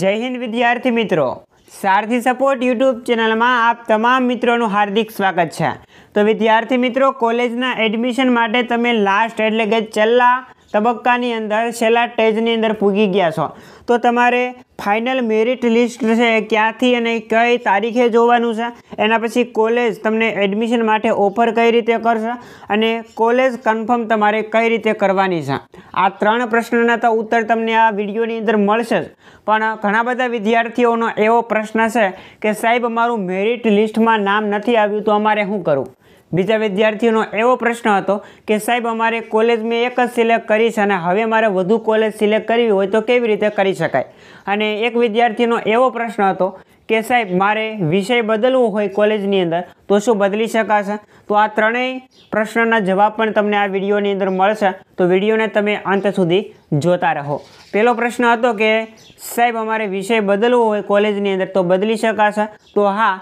જય હિન્દ વિદ્યાર્થી મિત્રો સારથી સપોર્ટ યુટ્યુબ ચેનલમાં આપ તમામ મિત્રોનું હાર્દિક સ્વાગત છે તો વિદ્યાર્થી મિત્રો કોલેજના એડમિશન માટે તમે લાસ્ટ એટલે કે છેલ્લા તબક્કાની અંદર છેલ્લા સ્ટેજની અંદર પૂગી ગયા છો તો તમારે ફાઇનલ મેરિટ લિસ્ટ છે ક્યાંથી અને કઈ તારીખે જોવાનું છે એના પછી કોલેજ તમને એડમિશન માટે ઓફર કઈ રીતે કરશે અને કોલેજ કન્ફર્મ તમારે કઈ રીતે કરવાની છે આ ત્રણ પ્રશ્નના તો ઉત્તર તમને આ વિડીયોની અંદર મળશે જ પણ ઘણા બધા વિદ્યાર્થીઓનો એવો પ્રશ્ન છે કે સાહેબ અમારું મેરિટ લિસ્ટમાં નામ નથી આવ્યું તો અમારે શું કરવું બીજા વિદ્યાર્થીઓનો એવો પ્રશ્ન હતો કે સાહેબ અમારે કોલેજ મેં એક જ સિલેક્ટ કરી છે અને હવે મારે વધુ કોલેજ સિલેક્ટ કરવી હોય તો કેવી રીતે કરી શકાય અને એક વિદ્યાર્થીનો એવો પ્રશ્ન હતો કે સાહેબ મારે વિષય બદલવો હોય કોલેજની અંદર તો શું બદલી શકાશે તો આ ત્રણેય પ્રશ્નના જવાબ પણ તમને આ વિડીયોની અંદર મળશે તો વિડીયોને તમે અંત સુધી જોતા રહો પહેલો પ્રશ્ન હતો કે સાહેબ અમારે વિષય બદલવો હોય કોલેજની અંદર તો બદલી શકાશે તો હા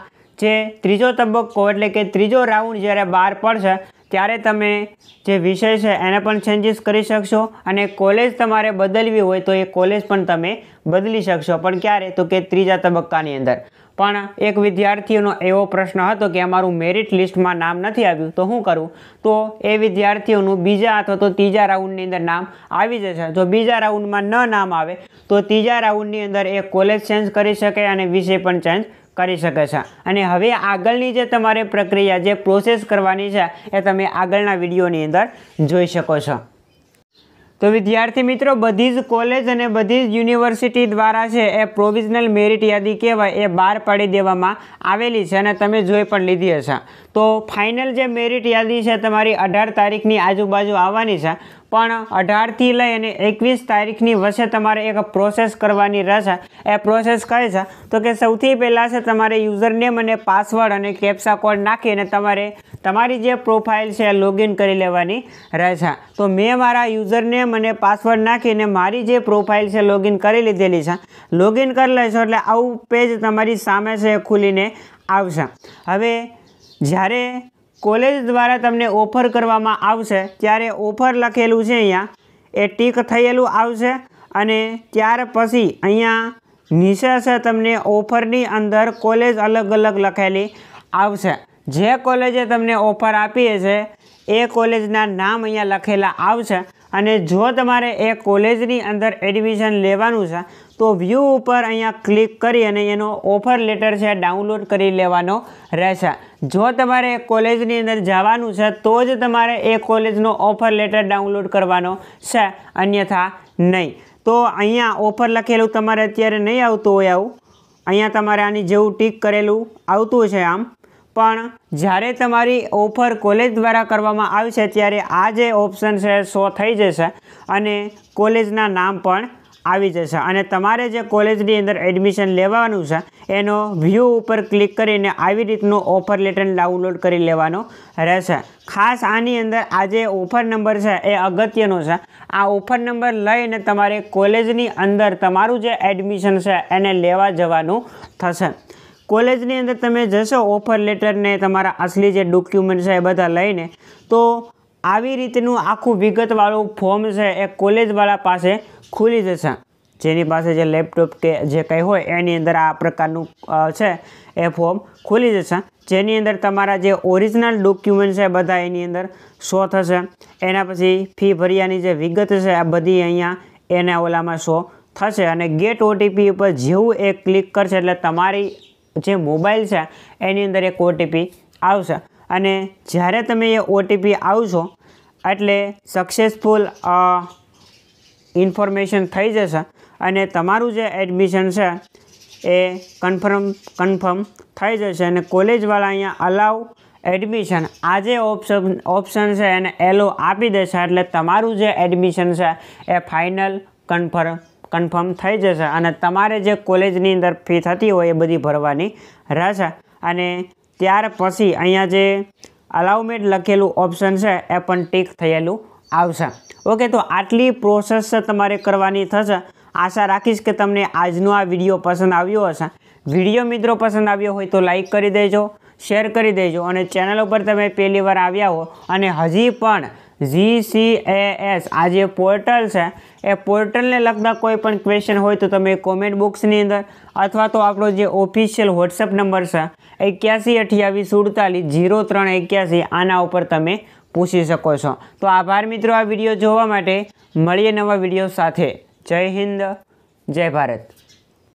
જે ત્રીજો તબક્કો એટલે કે ત્રીજો રાઉન્ડ જ્યારે બહાર પડશે ત્યારે તમે જે વિષય છે એને પણ ચેન્જીસ કરી શકશો અને કોલેજ તમારે બદલવી હોય તો એ કોલેજ પણ તમે બદલી શકશો પણ ક્યારે તો કે ત્રીજા તબક્કાની અંદર પણ એક વિદ્યાર્થીઓનો એવો પ્રશ્ન હતો કે અમારું મેરિટ લિસ્ટમાં નામ નથી આવ્યું તો હું કરું તો એ વિદ્યાર્થીઓનું બીજા અથવા તો ત્રીજા રાઉન્ડની અંદર નામ આવી જશે જો બીજા રાઉન્ડમાં ન નામ આવે તો ત્રીજા રાઉન્ડની અંદર એ કોલેજ ચેન્જ કરી શકે અને વિષય પણ ચેન્જ કરી શકે છે અને હવે આગળની જે તમારે પ્રક્રિયા જે પ્રોસેસ કરવાની છે એ તમે આગળના વિડીયોની અંદર જોઈ શકો છો તો વિદ્યાર્થી મિત્રો બધી જ કોલેજ અને બધી જ યુનિવર્સિટી દ્વારા છે એ પ્રોવિઝનલ મેરિટ યાદી કહેવાય એ બહાર પાડી દેવામાં આવેલી છે અને તમે જોઈ પણ લીધી હશે તો ફાઇનલ જે મેરિટ યાદી છે તમારી અઢાર તારીખની આજુબાજુ આવવાની છે પણ અઢારથી લઈ અને એકવીસ તારીખની વચ્ચે તમારે એક પ્રોસેસ કરવાની રહેશે એ પ્રોસેસ કઈ છે તો કે સૌથી પહેલાં છે તમારે યુઝરનેમ અને પાસવર્ડ અને કેપ્સા કોડ નાખીને તમારે તમારી જે પ્રોફાઇલ છે એ લોગિન કરી લેવાની રહેશે તો મેં મારા યુઝરનેમ અને પાસવર્ડ નાખીને મારી જે પ્રોફાઇલ છે લોગિન કરી લીધેલી છે લોગિન કરી લેશો એટલે આવું પેજ તમારી સામે છે ખુલીને આવશે હવે જ્યારે કોલેજ દ્વારા તમને ઓફર કરવામાં આવશે ત્યારે ઓફર લખેલું છે અહીંયા એ ટીક થયેલું આવશે અને ત્યાર પછી અહીંયા નીચે તમને ઓફરની અંદર કોલેજ અલગ અલગ લખેલી આવશે જે કોલેજે તમને ઓફર આપીએ છે એ કોલેજના નામ અહીંયા લખેલા આવશે અને જો તમારે એ કોલેજની અંદર એડમિશન લેવાનું છે તો વ્યૂ ઉપર અહીંયા ક્લિક કરી અને એનો ઓફર લેટર છે ડાઉનલોડ કરી લેવાનો રહેશે જો તમારે એ કોલેજની અંદર જવાનું છે તો જ તમારે એ કોલેજનો ઓફર લેટર ડાઉનલોડ કરવાનો છે અન્યથા નહીં તો અહીંયા ઓફર લખેલું તમારે અત્યારે નહીં આવતું હોય આવું અહીંયા તમારે આની જેવું ટીક કરેલું આવતું છે આમ પણ જ્યારે તમારી ઓફર કોલેજ દ્વારા કરવામાં આવી છે ત્યારે આ જે ઓપ્શન છે શો થઈ જશે અને કોલેજના નામ પણ આવી જશે અને તમારે જે કોલેજની અંદર એડમિશન લેવાનું છે એનો વ્યૂ ઉપર ક્લિક કરીને આવી રીતનું ઓફર લેટર ડાઉનલોડ કરી લેવાનો રહેશે ખાસ આની અંદર આ જે ઓફર નંબર છે એ અગત્યનો છે આ ઓફર નંબર લઈને તમારે કોલેજની અંદર તમારું જે એડમિશન છે એને લેવા જવાનું થશે કોલેજની અંદર તમે જશો ઓફર લેટરને તમારા અસલી જે ડોક્યુમેન્ટ છે એ બધા લઈને તો આવી રીતનું આખું વિગતવાળું ફોર્મ છે એ કોલેજવાળા પાસે ખુલી જશે જેની પાસે જે લેપટોપ કે જે કંઈ હોય એની અંદર આ પ્રકારનું છે એ ફોર્મ ખુલી જશે જેની અંદર તમારા જે ઓરિજિનલ ડોક્યુમેન્ટ છે બધા એની અંદર શો થશે એના પછી ફી ભર્યાની જે વિગત છે આ બધી અહીંયા એના ઓલામાં શો થશે અને ગેટ ઓટીપી ઉપર જેવું એ ક્લિક કરશે એટલે તમારી જે મોબાઈલ છે એની અંદર એક ઓટીપી આવશે અને જ્યારે તમે એ ઓટીપી આવશો એટલે સક્સેસફુલ ઇન્ફોર્મેશન થઈ જશે અને તમારું જે એડમિશન છે એ કન્ફર્મ કન્ફર્મ થઈ જશે અને કોલેજવાળા અહીંયા અલાવ એડમિશન આજે ઓપ્શન ઓપ્શન છે એને એલો આપી દેશે એટલે તમારું જે એડમિશન છે એ ફાઇનલ કન્ફર્મ કન્ફર્મ થઈ જશે અને તમારે જે કોલેજની અંદર ફી થતી હોય એ બધી ભરવાની રહેશે અને ત્યાર પછી અહીંયા જે અલાઉમેડ લખેલું ઓપ્શન છે એ પણ ટીક થયેલું આવશે ઓકે તો આટલી પ્રોસેસ તમારે કરવાની થશે આશા રાખીશ કે તમને આજનો આ વિડીયો પસંદ આવ્યો હશે વિડીયો મિત્રો પસંદ આવ્યો હોય તો લાઇક કરી દેજો શેર કરી દેજો અને ચેનલ ઉપર તમે પહેલી વાર આવ્યા હો અને હજી પણ એસ આ જે પોર્ટલ છે એ પોર્ટલને લગતા કોઈ પણ ક્વેશ્ચન હોય તો તમે કોમેન્ટ બોક્સની અંદર અથવા તો આપણો જે ઓફિશિયલ વોટ્સએપ નંબર છે એક્યાસી અઠ્યાવીસ સુડતાલીસ જીરો ત્રણ એક્યાસી આના ઉપર તમે પૂછી શકો છો તો આભાર મિત્રો આ વિડીયો જોવા માટે મળીએ નવા વિડીયો સાથે જય હિન્દ જય ભારત